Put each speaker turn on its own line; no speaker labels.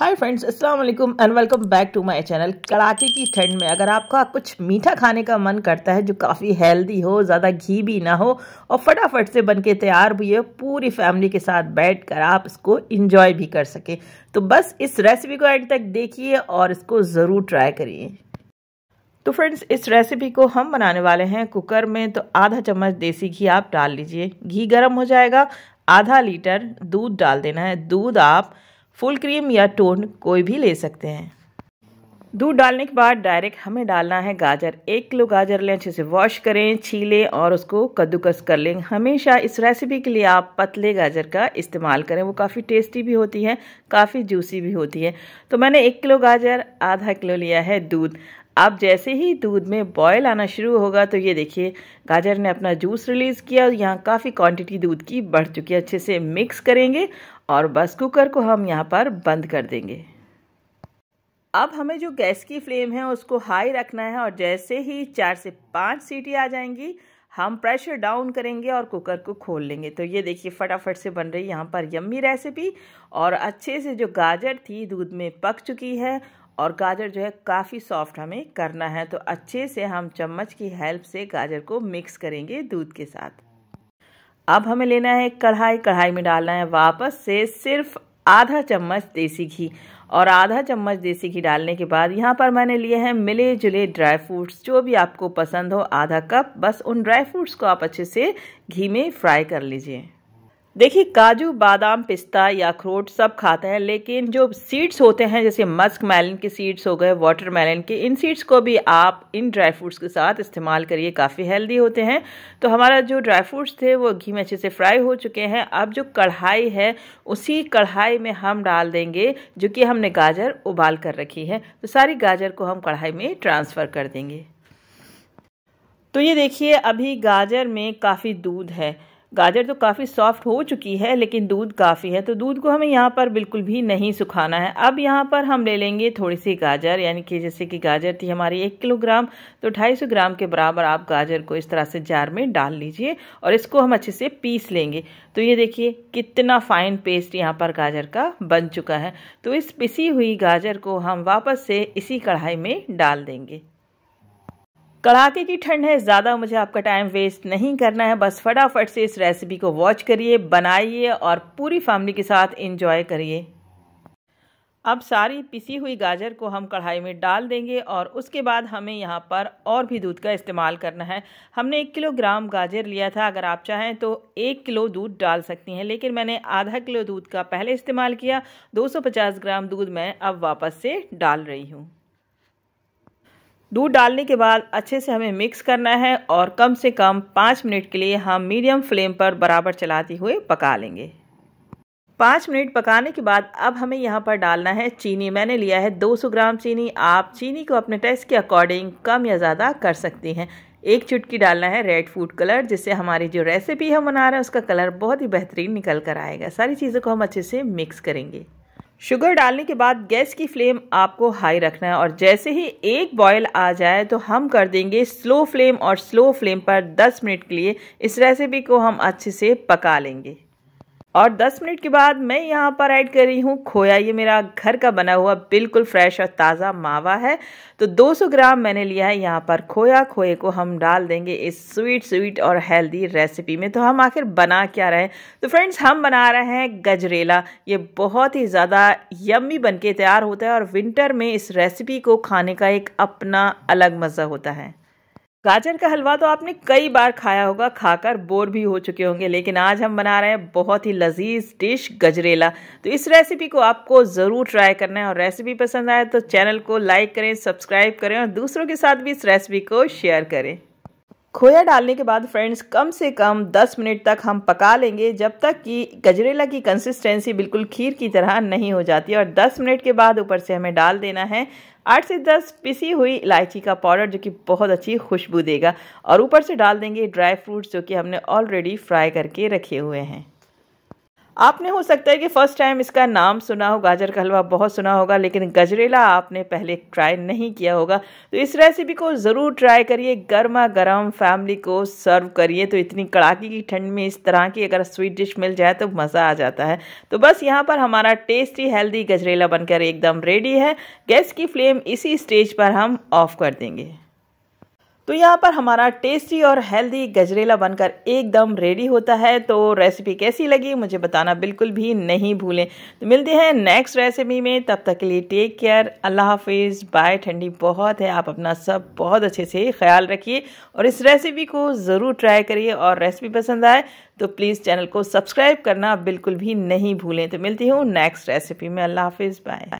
हाय friends अस्सलाम वालेकुम and welcome back to my channel कड़ाके की ठंड में अगर आपका कुछ मीठा खाने का मन करता है जो काफ़ी हेल्दी हो ज़्यादा घी भी ना हो और फटाफट से बनके तैयार भी हो पूरी फैमिली के साथ बैठकर आप इसको इंजॉय भी कर सके तो बस इस रेसिपी को एंड तक देखिए और इसको ज़रूर ट्राई करिए तो फ्रेंड्स इस रेसिपी को हम बनाने वाले हैं कुकर में तो आधा चम्मच देसी घी आप डाल लीजिए घी गर्म हो जाएगा आधा लीटर दूध डाल देना है दूध आप फुल क्रीम या टोन कोई भी ले सकते हैं दूध डालने के बाद डायरेक्ट हमें डालना है गाजर एक किलो गाजर लें अच्छे से वॉश करें छीलें और उसको कद्दूकस कर लें हमेशा इस रेसिपी के लिए आप पतले गाजर का इस्तेमाल करें वो काफ़ी टेस्टी भी होती है काफ़ी जूसी भी होती है तो मैंने एक किलो गाजर आधा किलो लिया है दूध अब जैसे ही दूध में बॉयल आना शुरू होगा तो ये देखिए गाजर ने अपना जूस रिलीज़ किया और यहाँ काफ़ी क्वांटिटी दूध की बढ़ चुकी है अच्छे से मिक्स करेंगे और बस कुकर को हम यहाँ पर बंद कर देंगे अब हमें जो गैस की फ्लेम है उसको हाई रखना है और जैसे ही चार से पाँच सीटी आ जाएंगी हम प्रेशर डाउन करेंगे और कुकर को खोल लेंगे तो ये देखिए फटाफट से बन रही यहाँ पर यम्मी रेसिपी और अच्छे से जो गाजर थी दूध में पक चुकी है और गाजर जो है काफ़ी सॉफ्ट हमें करना है तो अच्छे से हम चम्मच की हेल्प से गाजर को मिक्स करेंगे दूध के साथ अब हमें लेना है कढ़ाई कढ़ाई में डालना है वापस से सिर्फ आधा चम्मच देसी घी और आधा चम्मच देसी घी डालने के बाद यहाँ पर मैंने लिए हैं मिले जुले ड्राई फ्रूट्स जो भी आपको पसंद हो आधा कप बस उन ड्राई फ्रूट्स को आप अच्छे से घी में फ्राई कर लीजिए देखिए काजू बादाम पिस्ता या अखरोट सब खाते हैं लेकिन जो सीड्स होते हैं जैसे मस्क मेलन के सीड्स हो गए वाटर मेलन के इन सीड्स को भी आप इन ड्राई फ्रूट्स के साथ इस्तेमाल करिए काफ़ी हेल्दी होते हैं तो हमारा जो ड्राई फ्रूट्स थे वो घी में अच्छे से फ्राई हो चुके हैं अब जो कढ़ाई है उसी कढ़ाई में हम डाल देंगे जो कि हमने गाजर उबाल कर रखी है तो सारी गाजर को हम कढ़ाई में ट्रांसफ़र कर देंगे तो ये देखिए अभी गाजर में काफ़ी दूध है गाजर तो काफ़ी सॉफ्ट हो चुकी है लेकिन दूध काफ़ी है तो दूध को हमें यहाँ पर बिल्कुल भी नहीं सुखाना है अब यहाँ पर हम ले लेंगे थोड़ी सी गाजर यानी कि जैसे कि गाजर थी हमारी एक किलोग्राम तो ढाई सौ ग्राम के बराबर आप गाजर को इस तरह से जार में डाल लीजिए और इसको हम अच्छे से पीस लेंगे तो ये देखिए कितना फाइन पेस्ट यहाँ पर गाजर का बन चुका है तो इस पिसी हुई गाजर को हम वापस से इसी कढ़ाई में डाल देंगे कड़ाके की ठंड है ज़्यादा मुझे आपका टाइम वेस्ट नहीं करना है बस फटाफट से इस रेसिपी को वॉच करिए बनाइए और पूरी फैमिली के साथ इंजॉय करिए अब सारी पिसी हुई गाजर को हम कढ़ाई में डाल देंगे और उसके बाद हमें यहाँ पर और भी दूध का इस्तेमाल करना है हमने एक किलोग्राम गाजर लिया था अगर आप चाहें तो एक किलो दूध डाल सकती हैं लेकिन मैंने आधा किलो दूध का पहले इस्तेमाल किया 250 ग्राम दूध मैं अब वापस से डाल रही हूँ दूध डालने के बाद अच्छे से हमें मिक्स करना है और कम से कम पाँच मिनट के लिए हम मीडियम फ्लेम पर बराबर चलाते हुए पका लेंगे पाँच मिनट पकाने के बाद अब हमें यहाँ पर डालना है चीनी मैंने लिया है 200 ग्राम चीनी आप चीनी को अपने टेस्ट के अकॉर्डिंग कम या ज़्यादा कर सकती हैं एक चुटकी डालना है रेड फूड कलर जिससे हमारी जो रेसिपी हम बना रहे हैं उसका कलर बहुत ही बेहतरीन निकल कर आएगा सारी चीज़ों को हम अच्छे से मिक्स करेंगे शुगर डालने के बाद गैस की फ्लेम आपको हाई रखना है और जैसे ही एक बॉयल आ जाए तो हम कर देंगे स्लो फ्लेम और स्लो फ्लेम पर 10 मिनट के लिए इस रेसिपी को हम अच्छे से पका लेंगे और 10 मिनट के बाद मैं यहाँ पर ऐड कर रही हूँ खोया ये मेरा घर का बना हुआ बिल्कुल फ्रेश और ताज़ा मावा है तो 200 ग्राम मैंने लिया है यहाँ पर खोया खोए को हम डाल देंगे इस स्वीट स्वीट और हेल्दी रेसिपी में तो हम आखिर बना क्या रहे हैं तो फ्रेंड्स हम बना रहे हैं गजरेला ये बहुत ही ज़्यादा यम्मी बन के तैयार होता है और विंटर में इस रेसिपी को खाने का एक अपना अलग मज़ा होता है गाजर का हलवा तो आपने कई बार खाया होगा खाकर बोर भी हो चुके होंगे लेकिन आज हम बना रहे हैं बहुत ही लजीज डिश गजरेला तो इस रेसिपी को आपको ज़रूर ट्राई करना है और रेसिपी पसंद आए तो चैनल को लाइक करें सब्सक्राइब करें और दूसरों के साथ भी इस रेसिपी को शेयर करें खोया डालने के बाद फ्रेंड्स कम से कम 10 मिनट तक हम पका लेंगे जब तक कि गजरेला की कंसिस्टेंसी बिल्कुल खीर की तरह नहीं हो जाती और 10 मिनट के बाद ऊपर से हमें डाल देना है आठ से दस पिसी हुई इलायची का पाउडर जो कि बहुत अच्छी खुशबू देगा और ऊपर से डाल देंगे ड्राई फ्रूट्स जो कि हमने ऑलरेडी फ्राई करके रखे हुए हैं आपने हो सकता है कि फ़र्स्ट टाइम इसका नाम सुना हो गाजर का हलवा बहुत सुना होगा लेकिन गजरेला आपने पहले ट्राई नहीं किया होगा तो इस रेसिपी को ज़रूर ट्राई करिए गर्मा गर्म फैमिली को सर्व करिए तो इतनी कड़ाके की ठंड में इस तरह की अगर स्वीट डिश मिल जाए तो मज़ा आ जाता है तो बस यहाँ पर हमारा टेस्टी हेल्दी गजरेला बनकर एकदम रेडी है गैस की फ्लेम इसी स्टेज पर हम ऑफ़ कर देंगे तो यहाँ पर हमारा टेस्टी और हेल्दी गजरेला बनकर एकदम रेडी होता है तो रेसिपी कैसी लगी मुझे बताना बिल्कुल भी नहीं भूलें तो मिलते हैं नेक्स्ट रेसिपी में तब तक के लिए टेक केयर अल्लाह हाफिज़ बाय ठंडी बहुत है आप अपना सब बहुत अच्छे से ख्याल रखिए और इस रेसिपी को ज़रूर ट्राई करिए और रेसिपी पसंद आए तो प्लीज़ चैनल को सब्सक्राइब करना बिल्कुल भी नहीं भूलें तो मिलती हूँ नेक्स्ट रेसिपी में अल्लाह हाफिज़ बाय